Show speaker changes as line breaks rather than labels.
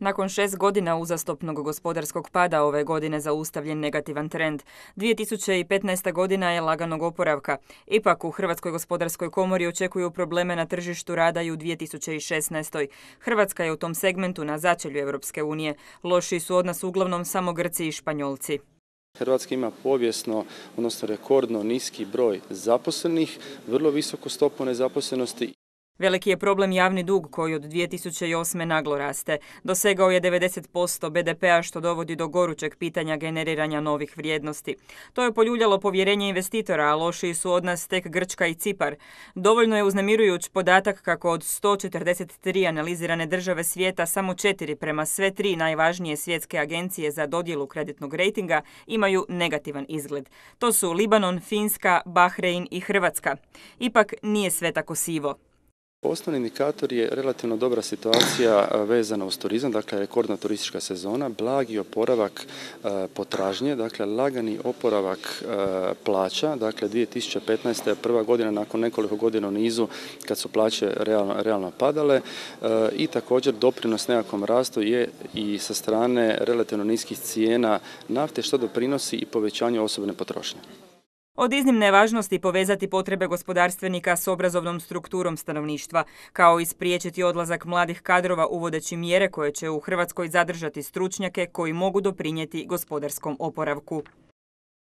Nakon šest godina uzastopnog gospodarskog pada ove godine zaustavljen negativan trend. 2015. godina je laganog oporavka. Ipak u Hrvatskoj gospodarskoj komori očekuju probleme na tržištu rada i u 2016. Hrvatska je u tom segmentu na začelju Europske unije. Loši su od nas uglavnom samo Grci i Španjolci.
Hrvatska ima povijesno, odnosno rekordno niski broj zaposlenih, vrlo visoku stopu nezaposlenosti
Veliki je problem javni dug koji od 2008. naglo raste. Dosegao je 90% BDP-a što dovodi do gorućeg pitanja generiranja novih vrijednosti. To je poljuljalo povjerenje investitora, a lošiji su od nas tek Grčka i Cipar. Dovoljno je uznemirujuć podatak kako od 143 analizirane države svijeta samo četiri prema sve tri najvažnije svjetske agencije za dodjelu kreditnog rejtinga imaju negativan izgled. To su Libanon, Finska, Bahrein i Hrvatska. Ipak nije sve tako sivo.
Osnovni indikator je relativno dobra situacija vezana uz turizam, dakle rekordna turistička sezona, blagi oporavak potražnje, dakle lagani oporavak plaća, dakle 2015. je prva godina nakon nekoliko godina u nizu kad su plaće realno, realno padale i također doprinos nekakvom rastu je i sa strane relativno niskih cijena nafte što doprinosi i povećanju osobne potrošnje.
Od iznimne važnosti povezati potrebe gospodarstvenika s obrazovnom strukturom stanovništva, kao i spriječiti odlazak mladih kadrova uvodeći mjere koje će u Hrvatskoj zadržati stručnjake koji mogu doprinijeti gospodarskom oporavku.